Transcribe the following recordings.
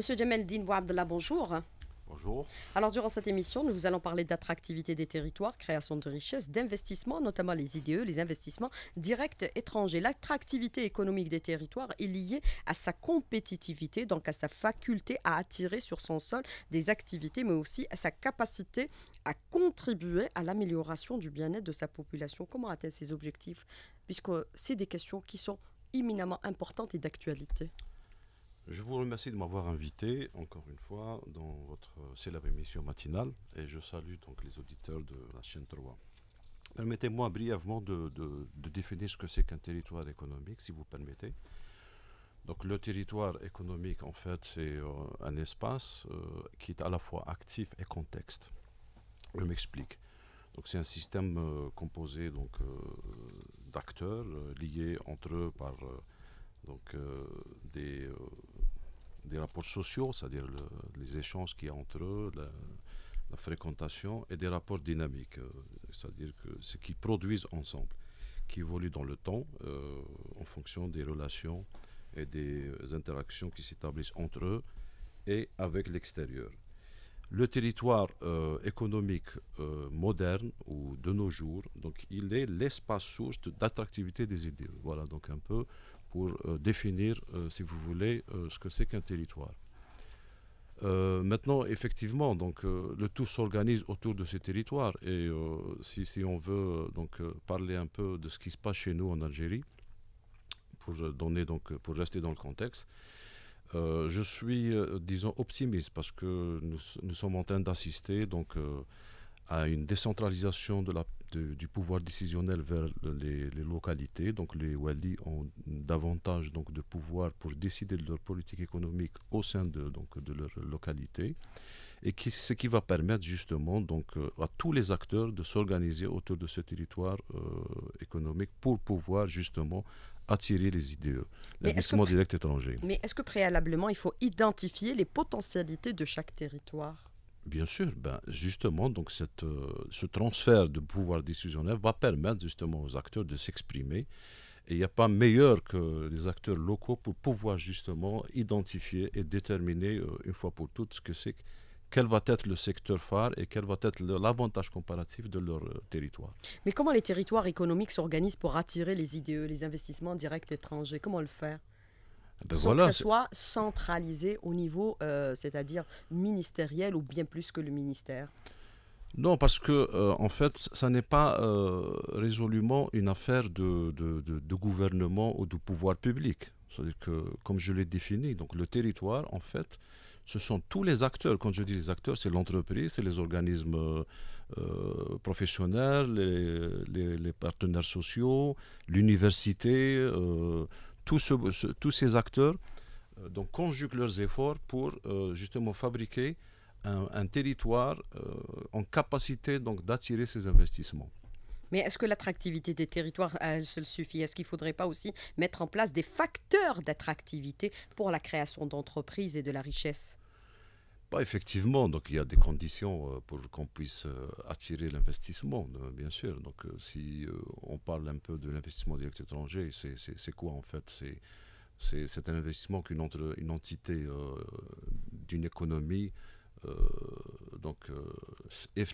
Monsieur Jamel Bouabdallah, bonjour. Bonjour. Alors, durant cette émission, nous vous allons parler d'attractivité des territoires, création de richesses, d'investissements, notamment les IDE, les investissements directs étrangers. L'attractivité économique des territoires est liée à sa compétitivité, donc à sa faculté à attirer sur son sol des activités, mais aussi à sa capacité à contribuer à l'amélioration du bien-être de sa population. Comment atteindre ses objectifs Puisque c'est des questions qui sont imminemment importantes et d'actualité. Je vous remercie de m'avoir invité encore une fois dans votre célèbre émission matinale et je salue donc les auditeurs de la chaîne 3. Permettez-moi brièvement de, définir ce que c'est qu'un territoire économique, si vous permettez. Donc le territoire économique, en fait, c'est euh, un espace euh, qui est à la fois actif et contexte. Je m'explique. Donc c'est un système euh, composé donc d'acteurs liés entre eux par donc des des rapports sociaux, c'est-à-dire les échanges qu'il y a entre eux, la, fréquentation, et des rapports dynamiques, euh, c'est-à-dire que ce qu'ils produisent ensemble, qui évoluent dans le temps euh, en fonction des relations et des interactions qui s'établissent entre eux et avec l'extérieur. Le territoire euh, économique moderne ou de nos jours, donc il est l'espace source d'attractivité des idées. Voilà donc un peu pour euh, définir, euh, si vous voulez, euh, ce que c'est qu'un territoire. maintenant, effectivement, donc, le tout s'organise autour de ces territoires. Et si, on veut donc, parler un peu de ce qui se passe chez nous en Algérie, pour, donner, donc, pour rester dans le contexte, je suis, disons, optimiste parce que nous, nous sommes en train d'assister donc, à une décentralisation de la, du pouvoir décisionnel vers les, localités. Donc les Wali ont davantage donc, de pouvoir pour décider de leur politique économique au sein de, donc, de leur localité. Et ce qui va permettre justement donc, euh, à tous les acteurs de s'organiser autour de ce territoire euh, économique pour pouvoir justement attirer les IDE, l'investissement direct étranger. Mais est-ce que préalablement, il faut identifier les potentialités de chaque territoire Bien sûr, ben, justement, donc cette, euh, ce transfert de pouvoir décisionnel va permettre justement aux acteurs de s'exprimer. Et il n'y a pas meilleur que les acteurs locaux pour pouvoir justement identifier et déterminer euh, une fois pour toutes ce que c'est, quel va être le secteur phare et quel va être l'avantage comparatif de leur euh, territoire. Mais comment les territoires économiques s'organisent pour attirer les IDE, les investissements directs étrangers Comment le faire ben que ce soit centralisé au niveau, euh, c'est-à-dire ministériel ou bien plus que le ministère Non, parce que euh, en fait, ça n'est pas euh, résolument une affaire de, gouvernement ou de pouvoir public. cest que, comme je l'ai défini, donc le territoire, en fait, ce sont tous les acteurs. Quand je dis les acteurs, c'est l'entreprise, c'est les organismes professionnels, les, partenaires sociaux, l'université, tous, tous ces acteurs euh, donc, conjuguent leurs efforts pour euh, justement fabriquer un, territoire euh, en capacité donc d'attirer ces investissements. Mais est-ce que l'attractivité des territoires elle seule suffit Est-ce qu'il ne faudrait pas aussi mettre en place des facteurs d'attractivité pour la création d'entreprises et de la richesse bah, effectivement, donc il y a des conditions euh, pour qu'on puisse euh, attirer l'investissement, euh, bien sûr. Donc si on parle un peu de l'investissement direct étranger, c'est quoi en fait C'est un investissement qu'une une entité d'une économie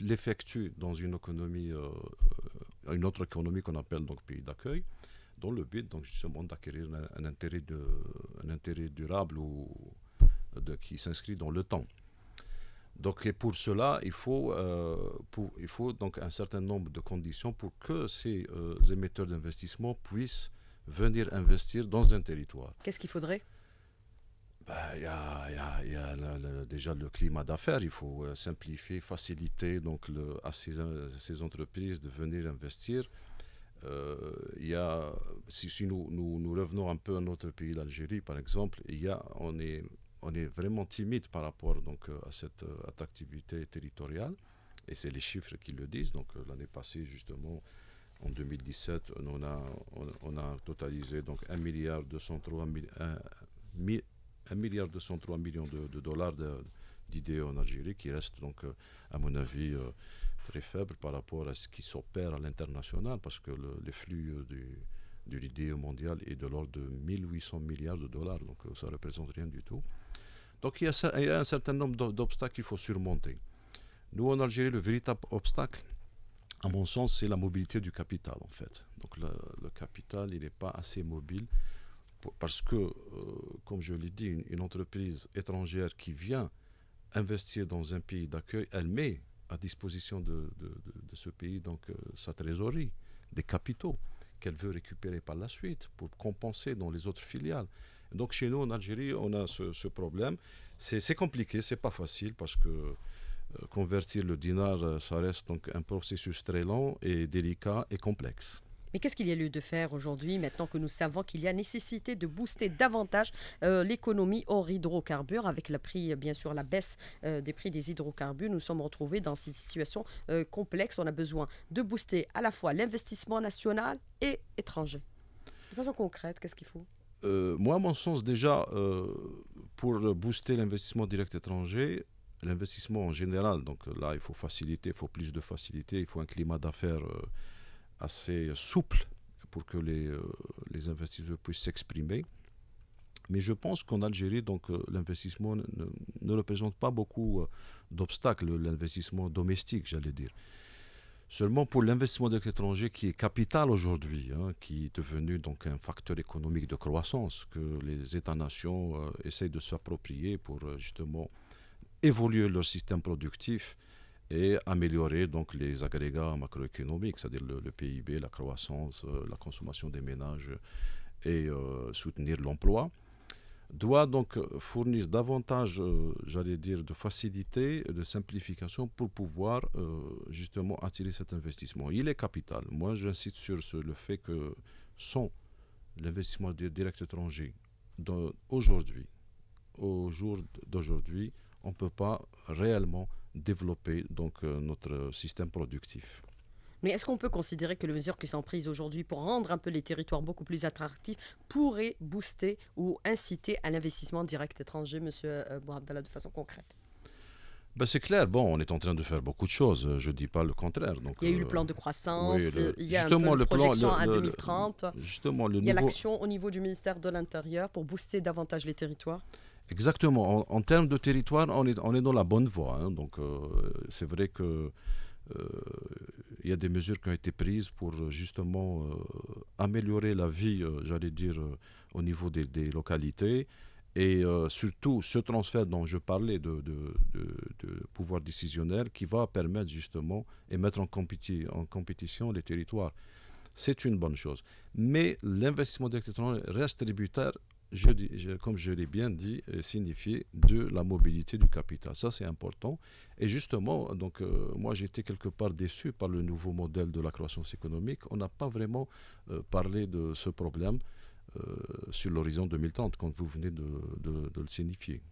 l'effectue dans une économie, une autre économie qu'on appelle donc pays d'accueil, dans le but donc justement d'acquérir un, un, intérêt de, un intérêt durable ou de, qui s'inscrit dans le temps. Donc, pour cela, il faut, euh, pour, il faut donc un certain nombre de conditions pour que ces euh, émetteurs d'investissement puissent venir investir dans un territoire. Qu'est-ce qu'il faudrait bah, il y a, y a déjà le climat d'affaires, il faut euh, simplifier, faciliter donc le, à, ces, entreprises de venir investir. il y a, si, si nous, nous, revenons un peu à notre pays, l'Algérie par exemple, il y a, on est on est vraiment timide par rapport donc, euh, à cette euh, attractivité territoriale. Et c'est les chiffres qui le disent. Donc euh, l'année passée, justement, en 2017, on a, on, a totalisé donc 1 milliard 203 milliard millions de, dollars d'idées en Algérie, qui reste donc, à mon avis, très faible par rapport à ce qui s'opère à l'international, parce que le, les flux du, de l'idée mondiale est de l'ordre de 1800 milliards de dollars, donc ça ne représente rien du tout. Donc il y a, un certain nombre d'obstacles qu'il faut surmonter. Nous, en Algérie, le véritable obstacle, à mon sens, c'est la mobilité du capital, en fait. Donc le, capital, il n'est pas assez mobile parce que, euh, comme je l'ai dit, une, entreprise étrangère qui vient investir dans un pays d'accueil, elle met à disposition de, ce pays donc euh, sa trésorerie, des capitaux qu'elle veut récupérer par la suite pour compenser dans les autres filiales. Donc chez nous, en Algérie, on a ce, problème. C'est compliqué, c'est pas facile parce que euh, convertir le dinar, euh, ça reste donc un processus très long, et délicat et complexe. Mais qu'est-ce qu'il y a lieu de faire aujourd'hui, maintenant que nous savons qu'il y a nécessité de booster davantage euh, l'économie hors hydrocarbures, avec la bien sûr, la baisse des prix des hydrocarbures, nous sommes retrouvés dans cette situation complexe. On a besoin de booster à la fois l'investissement national et étranger. De façon concrète, qu'est-ce qu'il faut euh, moi, à mon sens, déjà, euh, pour booster l'investissement direct étranger, l'investissement en général, donc là, il faut faciliter, il faut plus de facilité, il faut un climat d'affaires euh, assez souple pour que les, investisseurs puissent s'exprimer. Mais je pense qu'en Algérie, l'investissement ne, ne, représente pas beaucoup d'obstacles, l'investissement domestique, j'allais dire. Seulement pour l'investissement de l'étranger qui est capital aujourd'hui, hein, qui est devenu donc un facteur économique de croissance que les États-nations euh, essayent de s'approprier pour euh, justement évoluer leur système productif et améliorer donc les agrégats macroéconomiques, c'est-à-dire le, PIB, la croissance, euh, la consommation des ménages et soutenir l'emploi doit donc fournir davantage, euh, j'allais dire, de facilité, de simplification pour pouvoir euh, justement attirer cet investissement. Il est capital. Moi, j'insiste sur le fait que sans l'investissement direct étranger aujourd'hui, au jour d'aujourd'hui, on ne peut pas réellement développer donc, euh, notre système productif. Mais est-ce qu'on peut considérer que les mesures qui sont prises aujourd'hui pour rendre un peu les territoires beaucoup plus attractifs pourraient booster ou inciter à l'investissement direct étranger, M. Euh, Bouabdallah, de façon concrète ben, c'est clair, bon, on est en train de faire beaucoup de choses, euh, je ne dis pas le contraire. Donc, il y a eu euh, le plan de croissance, il y a justement le à 2030, justement, il y a l'action au niveau du ministère de l'Intérieur pour booster davantage les territoires Exactement, en, termes de territoire, on est, on est dans la bonne voie. Hein. donc c'est vrai que il y a des mesures qui ont été prises pour euh, justement euh, améliorer la vie, euh, j'allais dire, au niveau des, localités. Et surtout, ce transfert dont je parlais de, pouvoir décisionnel qui va permettre justement et mettre en, en compétition les territoires. C'est une bonne chose. Mais l'investissement direct reste tributaire comme je l'ai bien dit, euh, signifie de la mobilité du capital. Ça, c'est important. Et justement, donc, euh, moi, j'étais quelque part déçu par le nouveau modèle de la croissance économique. On n'a pas vraiment euh, parlé de ce problème sur l'horizon 2030, quand vous venez de, le signifier.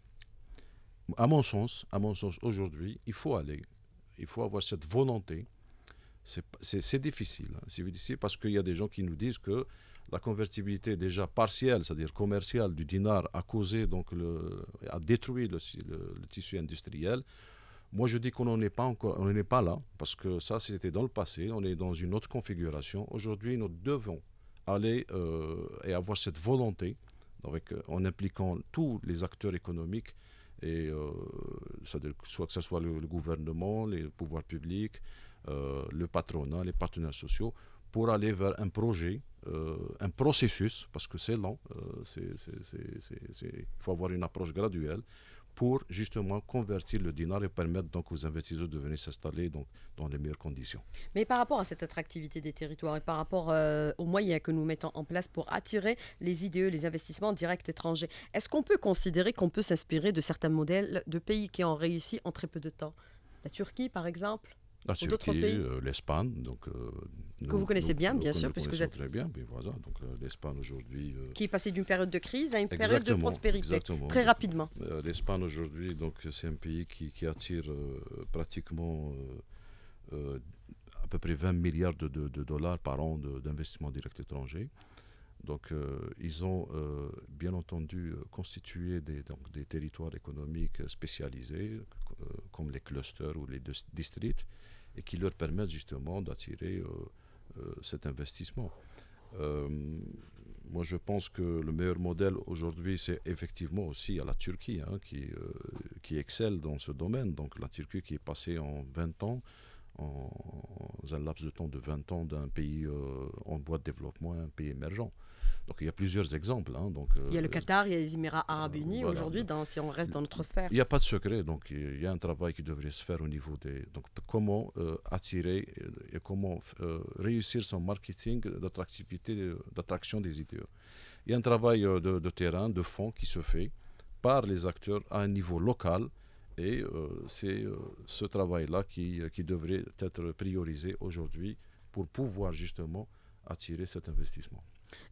À mon sens, à mon sens, aujourd'hui, il faut aller, il faut avoir cette volonté. C'est difficile, hein. c'est difficile parce qu'il y a des gens qui nous disent que la convertibilité déjà partielle, c'est-à-dire commerciale du dinar a causé, donc a détruit le, tissu industriel. Moi, je dis qu'on n'en est pas encore, on n'est pas là, parce que ça, c'était dans le passé, on est dans une autre configuration. Aujourd'hui, nous devons aller euh, et avoir cette volonté, euh, en impliquant tous les acteurs économiques, et, euh, soit que ce soit le, gouvernement, les pouvoirs publics, le patronat, les partenaires sociaux, pour aller vers un projet, euh, un processus, parce que c'est lent, euh, il faut avoir une approche graduelle pour justement convertir le dinar et permettre donc aux investisseurs de venir s'installer donc dans les meilleures conditions. Mais par rapport à cette attractivité des territoires et par rapport euh, aux moyens que nous mettons en place pour attirer les IDE, les investissements directs étrangers, est-ce qu'on peut considérer qu'on peut s'inspirer de certains modèles de pays qui ont réussi en très peu de temps La Turquie, par exemple la Turquie, euh, l'Espagne. Donc, euh, que vous connaissez bien, euh, bien sûr, puisque vous êtes. Très bien, mais voilà, donc l'Espagne aujourd'hui. Qui est passée d'une période de crise à une période de prospérité, exactement. très rapidement. L'Espagne aujourd'hui, donc c'est un pays qui, attire pratiquement à peu près 20 milliards de, dollars par an d'investissement direct étranger. Donc, ils ont bien entendu constitué des, donc, des territoires économiques spécialisés, comme les clusters ou les districts, et qui leur permettent justement d'attirer euh, euh, cet investissement. Euh, moi, je pense que le meilleur modèle aujourd'hui, c'est effectivement aussi à la Turquie, hein, qui, excelle dans ce domaine. Donc la Turquie qui est passée en 20 ans en, un laps de temps de 20 ans d'un pays en voie de développement à un pays émergent. Donc il y a plusieurs exemples. Hein, donc, il y a le euh, Qatar, il y a les Émirats arabes unis aujourd'hui, si on reste dans notre sphère. Il n'y a pas de secret, donc il y a un travail qui devrait se faire au niveau des... Donc comment euh, attirer euh, et comment réussir son marketing d'attractivité, d'attraction des idées. Il y a un travail de, terrain, de fond qui se fait par les acteurs à un niveau local. Et c'est ce travail-là qui, devrait être priorisé aujourd'hui pour pouvoir justement attirer cet investissement.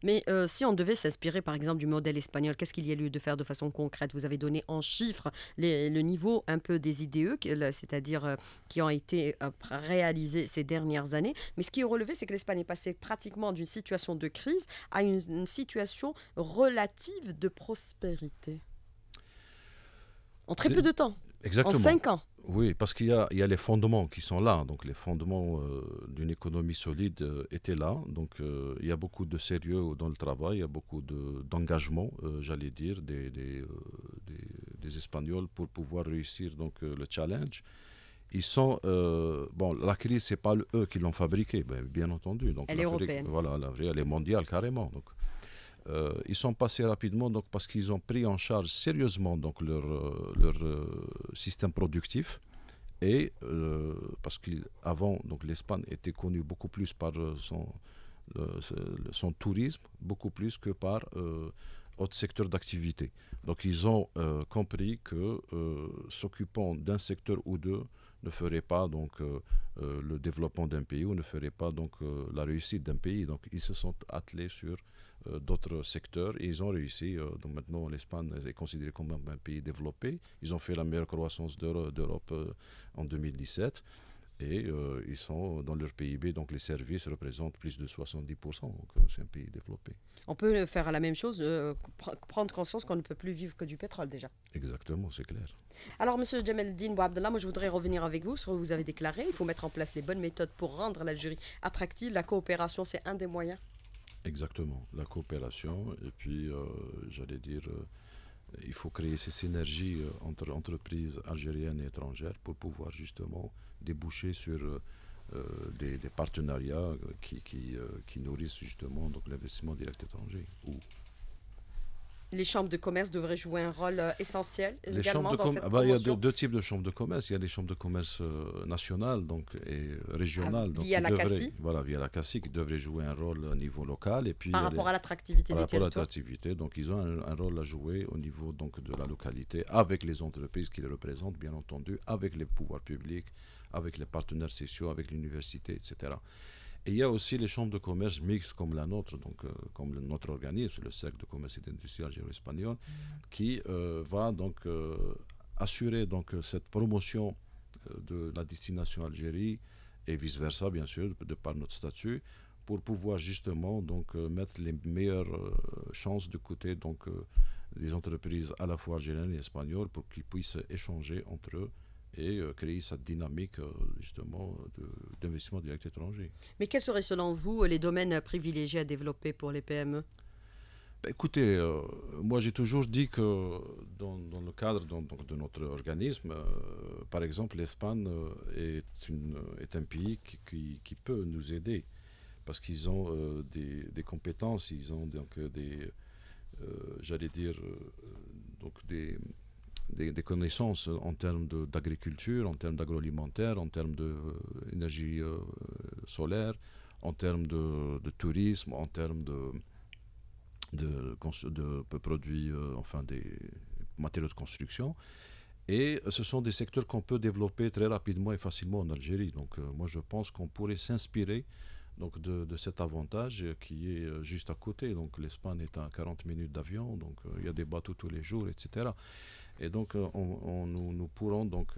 Mais euh, si on devait s'inspirer par exemple du modèle espagnol, qu'est-ce qu'il y a lieu de faire de façon concrète Vous avez donné en chiffres le niveau un peu des IDE, c'est-à-dire euh, qui ont été euh, réalisés ces dernières années. Mais ce qui est relevé, c'est que l'Espagne est passée pratiquement d'une situation de crise à une, situation relative de prospérité. En très peu de temps. Exactement. En cinq ans. Oui, parce qu'il y a, y a les fondements qui sont là. Donc les fondements euh, d'une économie solide euh, étaient là. Donc euh, il y a beaucoup de sérieux dans le travail, il y a beaucoup d'engagement, j'allais dire, des, des, des, Espagnols pour pouvoir réussir donc, le challenge. Ils sont bon, la crise c'est pas eux qui l'ont fabriquée, ben, bien, entendu. Donc elle est Voilà, la vraie, elle est mondiale carrément. Donc euh, ils sont passés rapidement donc, parce qu'ils ont pris en charge sérieusement donc, leur, euh, leur euh, système productif. Et parce qu'avant, l'Espagne était connue beaucoup plus par son, son tourisme, beaucoup plus que par autres secteurs d'activité. Donc ils ont compris que s'occupant d'un secteur ou deux ne ferait pas donc, le développement d'un pays ou ne ferait pas donc, la réussite d'un pays. Donc ils se sont attelés sur euh, d'autres secteurs et ils ont réussi. Euh, donc maintenant, l'Espagne est considérée comme un pays développé. Ils ont fait la meilleure croissance d'Europe euh, en 2017 et ils sont dans leur PIB, donc les services représentent plus de 70%, donc c'est un pays développé. On peut faire la même chose, prendre conscience qu'on ne peut plus vivre que du pétrole déjà. Exactement, c'est clair. Alors, Monsieur Jameldine Bouabdallah, moi je voudrais revenir avec vous sur ce que vous avez déclaré. Il faut mettre en place les bonnes méthodes pour rendre l'Algérie attractive. La coopération, c'est un des moyens Exactement, la coopération, et puis euh, j'allais dire, euh, il faut créer ces synergies euh, entre entreprises algériennes et étrangères pour pouvoir justement déboucher sur des, partenariats qui, nourrissent justement l'investissement direct étranger les chambres de commerce devraient jouer un rôle euh, essentiel également dans cette ah bah, Il y a deux, types de chambres de commerce. Il y a les chambres de commerce euh, nationales donc, et régionales. Ah, donc, via la devraient, Voilà, via la CACI, qui devrait jouer un rôle au niveau local. Et puis, par rapport à l'attractivité des rapport à l'attractivité. Donc, ils ont un, rôle à jouer au niveau donc, de la localité, avec les entreprises qui les représentent, bien entendu, avec les pouvoirs publics, avec les partenaires sociaux, avec l'université, etc. Et il y a aussi les chambres de commerce mixtes comme la nôtre, donc euh, comme notre organisme, le cercle de commerce et d'Industrie algérienne espagnol mm. qui euh, va donc euh, assurer donc cette promotion de la destination Algérie et vice versa bien sûr de par notre statut pour pouvoir justement donc mettre les meilleures chances de côté donc des entreprises à la fois algériennes et espagnoles pour qu'ils puissent échanger entre eux et euh, créer cette dynamique euh, justement d'investissement direct étranger. Mais quels seraient selon vous les domaines privilégiés à développer pour les PME ben, Écoutez, euh, moi j'ai toujours dit que dans, le cadre de notre organisme, par exemple, l'Espagne est, est, un pays qui, peut nous aider parce qu'ils ont des, des, compétences, ils ont donc des, j'allais dire, donc des, des, connaissances en termes d'agriculture, en termes d'agroalimentaire, en termes d'énergie euh, euh, solaire, en termes de, tourisme, en termes de, produits, euh, enfin des matériaux de construction. Et ce sont des secteurs qu'on peut développer très rapidement et facilement en Algérie. Donc moi je pense qu'on pourrait s'inspirer donc de, de, cet avantage euh, qui est euh, juste à côté. Donc l'Espagne est à 40 minutes d'avion, donc euh, il y a des bateaux tous les jours, etc. Et donc on, nous, nous, pourrons donc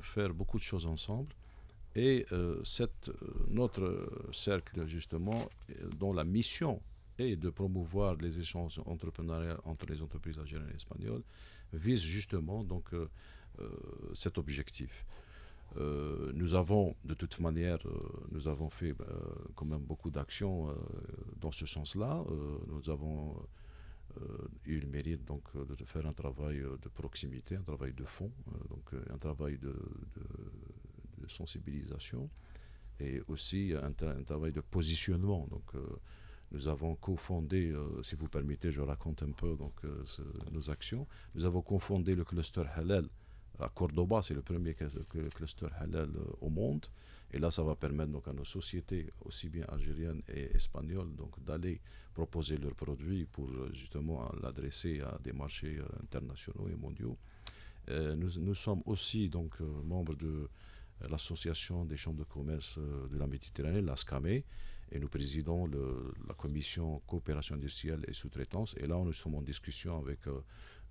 faire beaucoup de choses ensemble. Et cette, notre cercle, justement, dont la mission est de promouvoir les échanges entrepreneuriaux entre les entreprises algériennes et espagnoles vise justement donc cet objectif. Euh, nous avons, de toute manière, euh, nous avons fait ben, quand même beaucoup d'actions euh, dans ce sens-là. nous avons eu le mérite donc de faire un travail de proximité, un travail de fond, donc un travail de, sensibilisation et aussi un, travail de positionnement. Donc nous avons cofondé, si vous permettez, je raconte un peu donc, nos actions. Nous avons cofondé le cluster halal à Cordoba, c'est le premier cluster halal au monde. Et là, ça va permettre donc à nos sociétés, aussi bien algériennes et espagnoles, donc d'aller proposer leurs produits pour euh, justement l'adresser à des marchés euh, internationaux et mondiaux. Euh, nous, sommes aussi donc membres de l'association des chambres de commerce de la Méditerranée, la l'ASCAME, et nous présidons le, la commission coopération industrielle et sous-traitance. Et là, nous sommes en discussion avec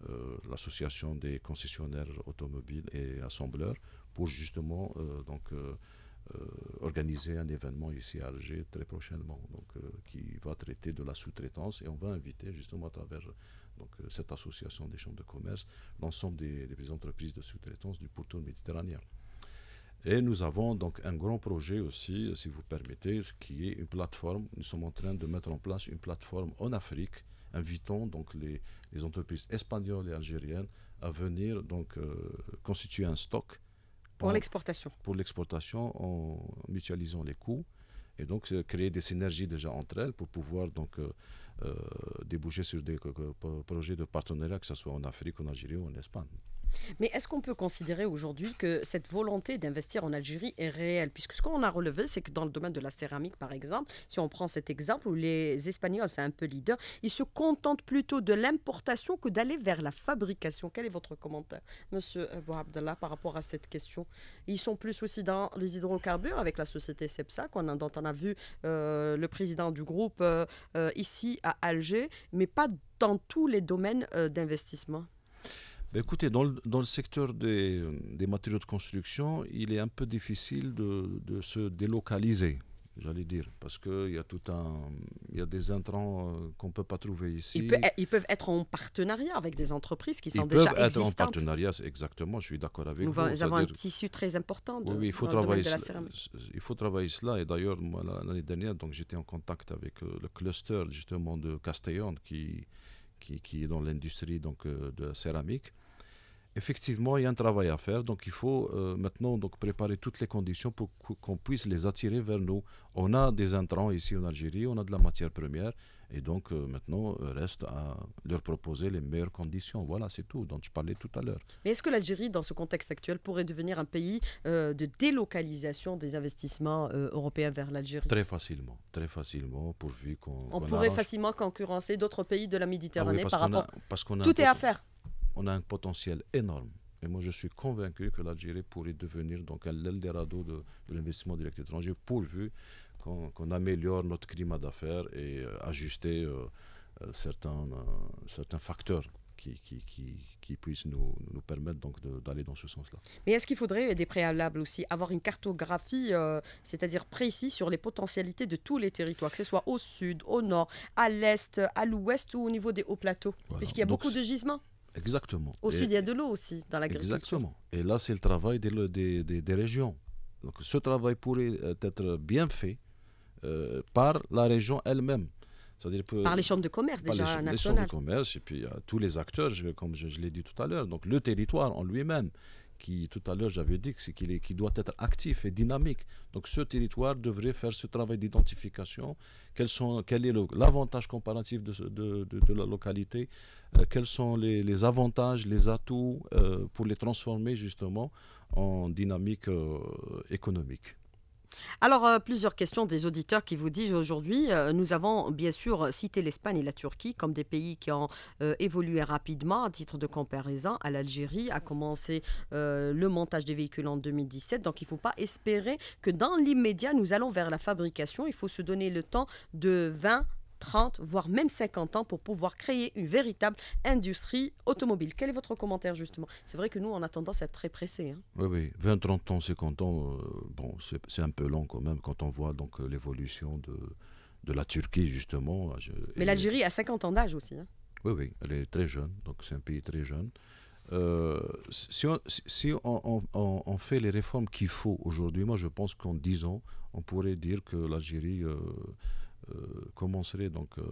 euh, l'association des concessionnaires automobiles et assembleurs pour justement euh, donc euh, organiser un événement ici à Alger très prochainement, donc, qui va traiter de la sous-traitance et on va inviter justement à travers donc, cette association des chambres de commerce l'ensemble des, des entreprises de sous-traitance du pourtour méditerranéen. Et nous avons donc un grand projet aussi, si vous permettez, qui est une plateforme. Nous sommes en train de mettre en place une plateforme en Afrique invitons donc les, entreprises espagnoles et algériennes à venir donc euh, constituer un stock pour l'exportation. Pour l'exportation en mutualisant les coûts et donc euh, créer des synergies déjà entre elles pour pouvoir donc euh, déboucher sur des projets de partenariat que ce soit en Afrique, en Algérie ou en Espagne. Mais est-ce qu'on peut considérer aujourd'hui que cette volonté d'investir en Algérie est réelle Puisque ce qu'on a relevé, c'est que dans le domaine de la céramique, par exemple, si on prend cet exemple où les Espagnols, c'est un peu leader, ils se contentent plutôt de l'importation que d'aller vers la fabrication. Quel est votre commentaire, monsieur Abdallah, par rapport à cette question Ils sont plus aussi dans les hydrocarbures avec la société CEPSA, on a, dont on a vu euh, le président du groupe euh, euh, ici à Alger, mais pas dans tous les domaines d'investissement. Bah, écoutez, dans le, dans le secteur des, des, matériaux de construction, il est un peu difficile de, de se délocaliser, j'allais dire, parce qu'il y a tout un, il y a des intrants euh, qu'on ne peut pas trouver ici. Ils, peuvent être en partenariat avec des entreprises qui sont déjà existantes. Ils peuvent être en partenariat, exactement, je suis d'accord avec vous. Nous avons un tissu très important il faut dans travailler le de la céramique. Il faut travailler cela, et d'ailleurs, l'année dernière, donc, j'étais en contact avec euh, le cluster, justement, de Castellon, qui, qui, est dans l'industrie donc, euh, de la céramique effectivement, il y a un travail à faire. Donc, il faut euh, maintenant donc, préparer toutes les conditions pour qu'on puisse les attirer vers nous. On a des intrants ici en Algérie, on a de la matière première. Et donc, euh, maintenant, maintenant, euh, reste à leur proposer les meilleures conditions. Voilà, c'est tout, dont je parlais tout à l'heure. Mais est-ce que l'Algérie, dans ce contexte actuel, pourrait devenir un pays de délocalisation des investissements européens vers l'Algérie Très facilement, très facilement, pourvu qu'on... On, pourrait facilement concurrencer d'autres pays de la ah Méditerranée par rapport... tout est à faire on a un potentiel énorme. Et moi, je suis convaincu que l'Algérie pourrait devenir donc un de, l'investissement direct étranger, pourvu qu'on améliore notre climat d'affaires et euh, ajuster euh, euh, certains, certains facteurs qui, qui, qui, puissent nous, permettre donc d'aller dans ce sens-là. Mais est-ce qu'il faudrait des préalables aussi, avoir une cartographie, c'est-à-dire précise sur les potentialités de tous les territoires, que ce soit au sud, au nord, à l'est, à l'ouest ou au niveau des hauts plateaux, puisqu'il y a beaucoup de gisements Exactement. Au sud, il y a de l'eau aussi dans l'agriculture. Exactement. Et là, c'est le travail des, des, des, régions. Donc ce travail pourrait euh, être bien fait euh, par la région elle-même. par les chambres de commerce déjà nationales. Les chambres de commerce et puis tous les acteurs, comme je l'ai dit tout à l'heure. Donc le territoire en lui-même qui tout à l'heure j'avais dit, c'est qu'il doit être actif et dynamique. Donc ce territoire devrait faire ce travail d'identification, quel, est l'avantage comparatif de, la localité, euh, quels sont les, avantages, les atouts euh, pour les transformer justement en dynamique euh, économique. Alors, euh, plusieurs questions des auditeurs qui vous disent aujourd'hui, euh, nous avons bien sûr cité l'Espagne et la Turquie comme des pays qui ont euh, évolué rapidement à titre de comparaison. À l'Algérie a commencé le montage des véhicules en 2017, donc il ne faut pas espérer que dans l'immédiat, nous allons vers la fabrication. Il faut se donner le temps de 20 30, voire même 50 ans pour pouvoir créer une véritable industrie automobile. Quel est votre commentaire justement C'est vrai que nous, on a tendance à être très pressé. Hein. Oui, oui, 20, 30 ans, 50 ans, euh, bon, c'est un peu long quand même quand on voit donc euh, l'évolution de, de la Turquie justement. Ah, Mais l'Algérie a 50 ans d'âge aussi. Hein. Oui, oui, elle est très jeune, donc c'est un pays très jeune. Euh, si, on, fait les réformes qu'il faut aujourd'hui, moi je pense qu'en 10 ans, on pourrait dire que l'Algérie... Euh, commencerait donc euh,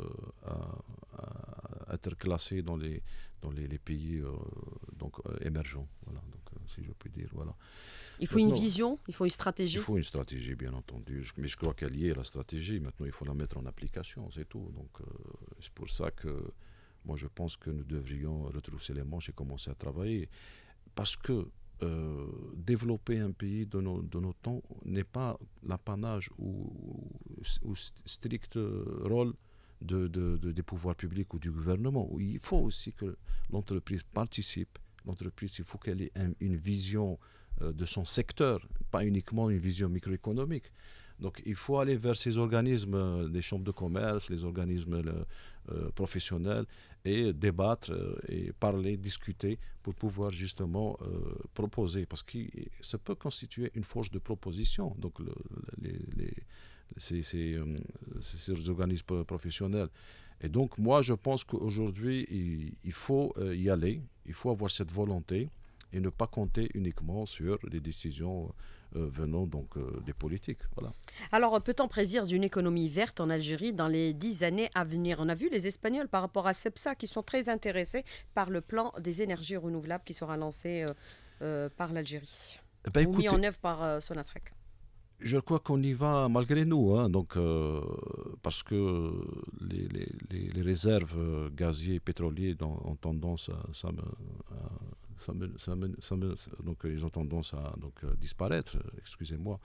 à, être classé dans les, dans les, pays euh, donc, émergents, voilà, donc, si je puis dire. Voilà. Il faut une vision, il faut une stratégie. Il faut une stratégie, bien entendu. mais je crois qu'elle y est, la stratégie. Maintenant, il faut la mettre en application, c'est tout. Donc, c'est pour ça que moi, je pense que nous devrions retrousser les manches et commencer à travailler. Parce que euh, développer un pays de nos, temps n'est pas l'apanage ou, ou, strict rôle de, des pouvoirs publics ou du gouvernement. Il faut aussi que l'entreprise participe. L'entreprise, il faut qu'elle ait une vision euh, de son secteur, pas uniquement une vision microéconomique. Donc il faut aller vers ces organismes, euh, les chambres de commerce, les organismes euh, professionnels, et débattre, euh, et parler, discuter, pour pouvoir justement proposer. Parce que ça peut constituer une force de proposition, donc les, ces, organismes professionnels. Et donc moi, je pense qu'aujourd'hui, il, faut y aller, il faut avoir cette volonté et ne pas compter uniquement sur les décisions. Euh, venant donc euh, des politiques. Voilà. Alors, peut-on prédire d'une économie verte en Algérie dans les dix années à venir On a vu les Espagnols par rapport à CEPSA qui sont très intéressés par le plan des énergies renouvelables qui sera lancé euh, par l'Algérie. Et eh écoutez... Ben, mis en œuvre par Sonatrach je crois qu'on y va malgré nous, hein, donc, parce que les, réserves gazières et pétrolières ont tendance à, donc euh, ils ont tendance à euh, disparaître, euh, excusez-moi.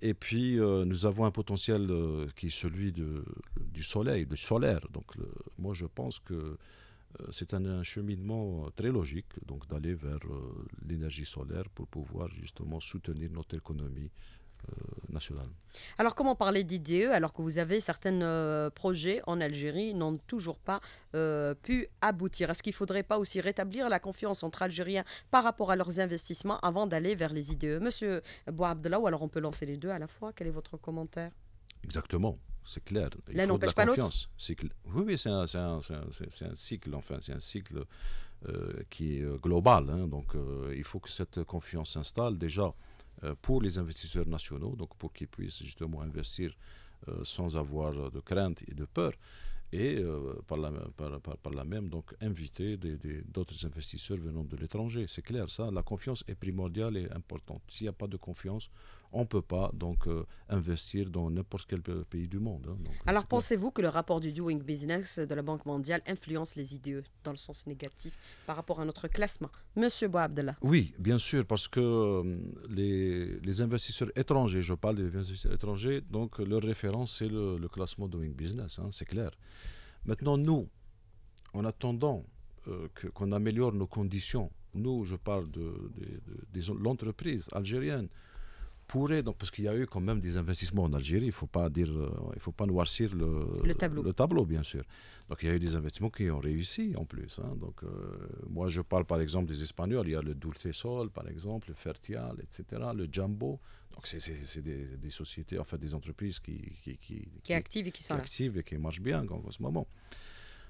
et puis nous avons un potentiel qui est celui du soleil, du solaire. Donc moi je pense que c'est un, un, cheminement très logique d'aller vers l'énergie solaire pour pouvoir justement soutenir notre économie euh, alors comment parler d'IDE alors que vous avez certains euh, projets en Algérie n'ont toujours pas euh, pu aboutir Est-ce qu'il ne faudrait pas aussi rétablir la confiance entre Algériens par rapport à leurs investissements avant d'aller vers les IDE Monsieur Bouabdallah, ou alors on peut lancer les deux à la fois, quel est votre commentaire Exactement c'est clair. Il Là faut de la confiance. Oui, oui, c'est un, cycle, enfin, c'est un cycle qui est global. Hein. donc, il faut que cette confiance s'installe déjà euh, pour les investisseurs nationaux, donc pour qu'ils puissent justement investir euh, sans avoir de crainte et de peur, et euh, par, la, même donc inviter d'autres investisseurs venant de l'étranger. C'est clair, ça, la confiance est primordiale et importante. S'il n'y a pas de confiance, on ne peut pas donc euh, investir dans n'importe quel pays du monde. Hein, Alors pensez-vous que le rapport du Doing Business de la Banque mondiale influence les IDE dans le sens négatif par rapport à notre classement Monsieur Boabdallah. Oui, bien sûr, parce que euh, les, investisseurs étrangers, je parle des investisseurs étrangers, donc leur référence c'est le, classement Doing Business, hein, c'est clair. Maintenant, nous, en attendant euh, qu'on améliore nos conditions, nous, je parle de l'entreprise algérienne, donc, parce qu'il y a eu quand même des investissements en Algérie, il ne faut pas dire, euh, il faut pas noircir le, tableau. le, tableau. bien sûr. Donc il y a eu des investissements qui ont réussi en plus. Hein. Donc euh, moi je parle par exemple des Espagnols, il y a le Dulce Sol par exemple, le Fertial, etc., le Jumbo. Donc c'est des, sociétés, en fait des entreprises qui qui, qui, qui, et qui sont actives et qui marchent bien en ce moment.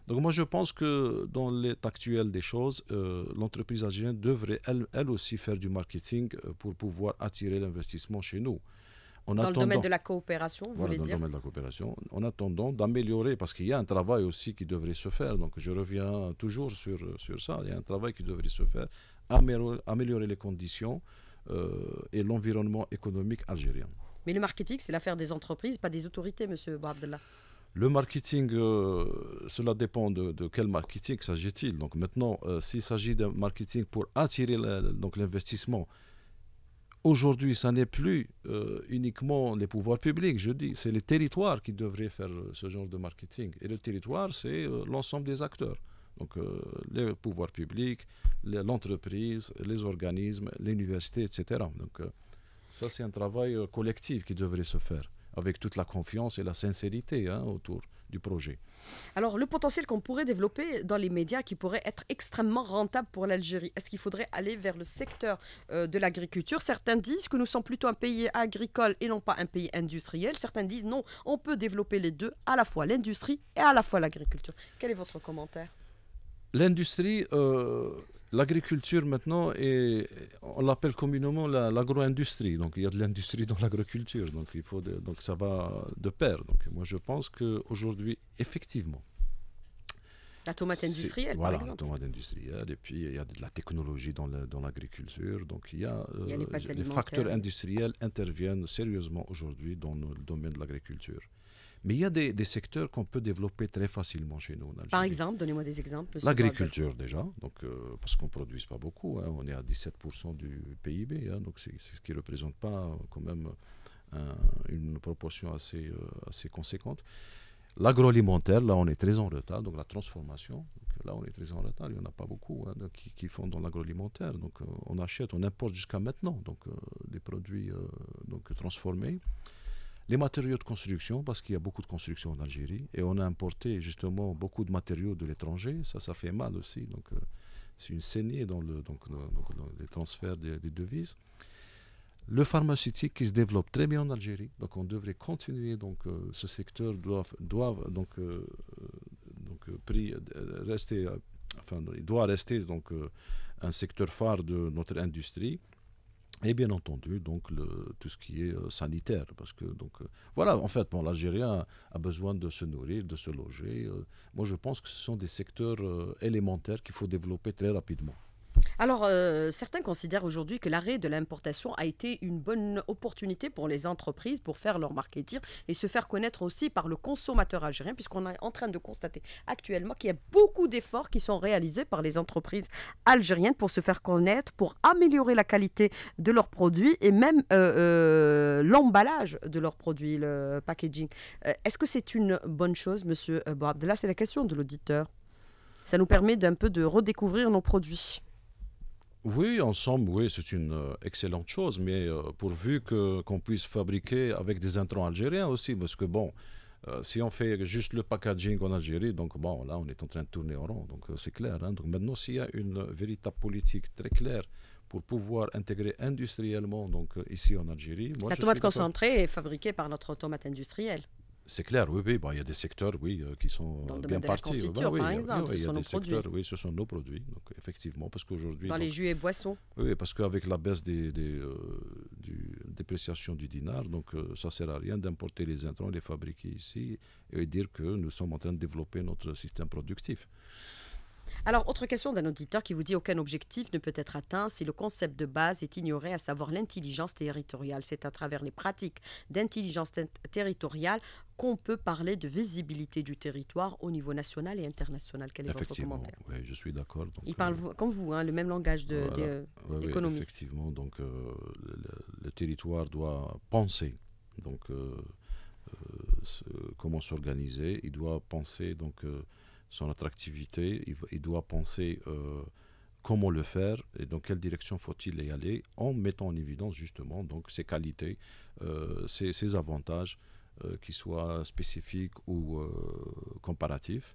Donc moi je pense que dans l'état actuel des choses, euh, l'entreprise algérienne devrait elle, aussi faire du marketing euh, pour pouvoir attirer l'investissement chez nous. dans le domaine de la coopération, vous voulez dire Dans le domaine de la coopération, en attendant d'améliorer, parce qu'il y a un travail aussi qui devrait se faire, donc je reviens toujours sur, sur ça, il y a un travail qui devrait se faire, améliorer, les conditions euh, et l'environnement économique algérien. Mais le marketing, c'est l'affaire des entreprises, pas des autorités, monsieur Abdellah. Le marketing, euh, cela dépend de, quel marketing s'agit-il. Donc maintenant, euh, s'il s'agit d'un marketing pour attirer donc l'investissement, aujourd'hui, ça n'est plus euh, uniquement les pouvoirs publics, je dis, c'est les territoires qui devraient faire ce genre de marketing. Et le territoire, c'est l'ensemble des acteurs. Donc les pouvoirs publics, l'entreprise, les organismes, l'université, etc. Donc ça, c'est un travail collectif qui devrait se faire avec toute la confiance et la sincérité hein, autour du projet. Alors, le potentiel qu'on pourrait développer dans les médias qui pourrait être extrêmement rentable pour l'Algérie, est-ce qu'il faudrait aller vers le secteur euh, de l'agriculture Certains disent que nous sommes plutôt un pays agricole et non pas un pays industriel. Certains disent non, on peut développer les deux, à la fois l'industrie et à la fois l'agriculture. Quel est votre commentaire L'industrie, euh, l'agriculture maintenant, on l'appelle communément l'agro-industrie. donc il y a de l'industrie dans l'agriculture, donc, il faut donc ça va de pair. Donc moi je pense qu'aujourd'hui, effectivement, la tomate industrielle, voilà, la tomate industrielle. Et puis, il y a de la technologie dans l'agriculture. donc, il y a, des euh, facteurs industriels interviennent sérieusement aujourd'hui dans le domaine de l'agriculture. Mais il y a des, secteurs qu'on peut développer très facilement chez nous. Par exemple, donnez-moi des exemples. L'agriculture déjà, donc, euh, parce qu'on ne produit pas beaucoup. Hein. on est à 17% du PIB, hein, donc c'est ce qui ne représente pas quand même une proportion assez, euh, assez conséquente. L'agroalimentaire, là, on est très en retard, donc la transformation, là, on est très en retard, il n'y en a pas beaucoup hein, qui, font dans l'agroalimentaire. Donc, euh, on achète, on importe jusqu'à maintenant donc, des produits donc, transformés. Les matériaux de construction, parce qu'il y a beaucoup de construction en Algérie, et on a importé justement beaucoup de matériaux de l'étranger, ça, ça fait mal aussi. Donc, euh, c'est une saignée dans, le, donc, les transferts des, devises. Le pharmaceutique qui se développe très bien en Algérie, donc on devrait continuer. Donc, euh, ce secteur doit, donc, euh, donc rester, enfin, il doit rester donc un secteur phare de notre industrie et bien entendu, donc, tout ce qui est euh, sanitaire. Parce que, donc, euh, voilà, en fait, bon, l'Algérien a, besoin de se nourrir, de se loger. Euh. moi, je pense que ce sont des secteurs élémentaires qu'il faut développer très rapidement. Alors, euh, certains considèrent aujourd'hui que l'arrêt de l'importation a été une bonne opportunité pour les entreprises pour faire leur marketing et se faire connaître aussi par le consommateur algérien, puisqu'on est en train de constater actuellement qu'il y a beaucoup d'efforts qui sont réalisés par les entreprises algériennes pour se faire connaître, pour améliorer la qualité de leurs produits et même euh, euh, l'emballage de leurs produits, le packaging. Est-ce que c'est une bonne chose, Monsieur Boabdela C'est la question de l'auditeur. Ça nous permet d'un peu de redécouvrir nos produits. Oui, ensemble, oui, c'est une euh, excellente chose, mais euh, pourvu qu'on puisse fabriquer avec des intrants algériens aussi, parce que bon, euh, si on fait juste le packaging en Algérie, donc bon, là, on est en train de tourner en rond, donc c'est clair. Hein. Donc maintenant, s'il y a une véritable politique très claire pour pouvoir intégrer industriellement, donc ici en Algérie. la tomate concentrée est fabriquée par notre tomate industrielle. C'est clair, oui, oui. il y a des secteurs, oui, euh, qui sont euh, bien partis. par exemple, ce sont nos produits. Oui, ce sont nos produits. Donc, effectivement, parce qu'aujourd'hui. Dans les jus et boissons. Oui, parce qu'avec la baisse des, dépréciations euh, du dépréciation du dinar, donc ça sert à rien d'importer les intrants, les fabriquer ici et dire que nous sommes en train de développer notre système productif. Alors, autre question d'un auditeur qui vous dit aucun objectif ne peut être atteint si le concept de base est ignoré, à savoir l'intelligence territoriale. C'est à travers les pratiques d'intelligence territoriale qu'on peut parler de visibilité du territoire au niveau national et international Quel est votre commentaire oui, je suis d'accord. Il parle euh, comme vous, hein, le même langage d'économiste. effectivement, donc euh, le, territoire doit penser donc, euh, comment s'organiser, il doit penser donc, son attractivité, il, doit penser comment le faire et dans quelle direction faut-il y aller en mettant en évidence justement donc ses qualités, ses, avantages euh, qui soit spécifique ou euh, comparatif,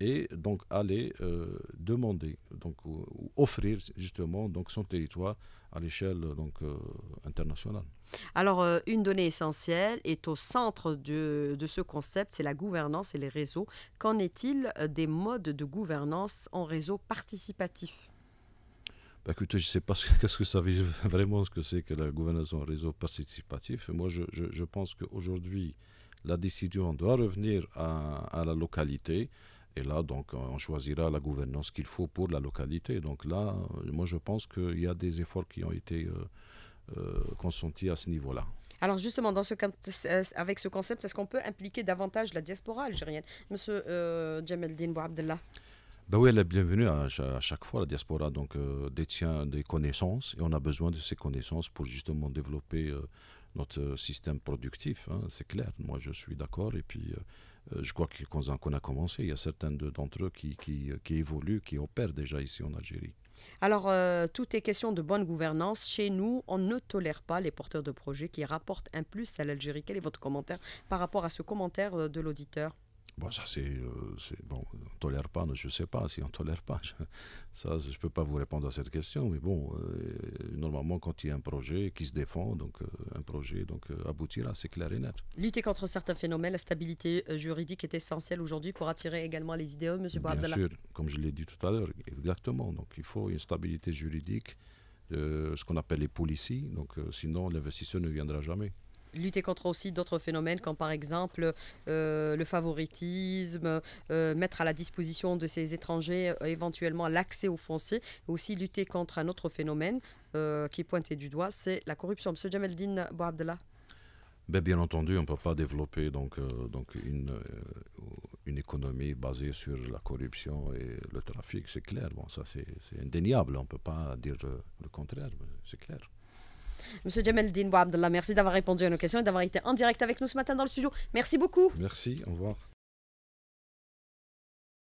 et donc aller euh, demander, donc ou, offrir justement donc son territoire à l'échelle donc internationale. Alors une donnée essentielle est au centre de, de ce concept, c'est la gouvernance et les réseaux. Qu'en est-il des modes de gouvernance en réseau participatif bah, écoutez, je ne sais pas ce que ça veut vraiment ce que c'est que la gouvernance en réseau participatif. Moi, je, pense qu'aujourd'hui, la décision doit revenir à, la localité. Et là, donc, on choisira la gouvernance qu'il faut pour la localité. Donc là, euh, moi, je pense qu'il y a des efforts qui ont été euh, euh, consentis à ce niveau-là. Alors justement, dans ce, avec ce concept, est-ce qu'on peut impliquer davantage la diaspora algérienne Monsieur euh, Djameldine Bouabdellah ben oui, elle est bienvenue à, chaque fois. La diaspora donc, euh, détient des connaissances et on a besoin de ces connaissances pour justement développer euh, notre euh, système productif. Hein. c'est clair, moi je suis d'accord. Et puis je crois qu'on a commencé. Il y a certains d'entre eux qui, évoluent, qui opèrent déjà ici en Algérie. Alors, tout est question de bonne gouvernance. Chez nous, on ne tolère pas les porteurs de projets qui rapportent un plus à l'Algérie. Quel est votre commentaire par rapport à ce commentaire de l'auditeur Bon, ça, c'est. Euh, bon, on ne tolère pas, je ne sais pas si on ne tolère pas. Je, ça, je ne peux pas vous répondre à cette question, mais bon, euh, normalement, quand il y a un projet qui se défend, donc euh, un projet donc, aboutir aboutira, c'est clair et net. Lutter contre certains phénomènes, la stabilité juridique est essentielle aujourd'hui pour attirer également les idéaux, M. Bouabdallah. Bien sûr, comme je l'ai dit tout à l'heure, exactement. Donc, il faut une stabilité juridique, ce qu'on appelle les policiers, donc sinon, l'investisseur ne viendra jamais lutter contre aussi d'autres phénomènes comme par exemple euh, le favoritisme, euh, mettre à la disposition de ces étrangers euh, éventuellement l'accès aux fonciers, aussi lutter contre un autre phénomène qui est pointé du doigt, c'est la corruption. Monsieur Jameldine Bouabdallah ben bien entendu, on ne peut pas développer donc, donc une, une économie basée sur la corruption et le trafic, c'est clair. Bon, ça, c'est indéniable. On ne peut pas dire le contraire, c'est clair. Monsieur Jamel Bouabdallah, merci d'avoir répondu à nos questions et d'avoir été en direct avec nous ce matin dans le studio. Merci beaucoup. Merci, au revoir.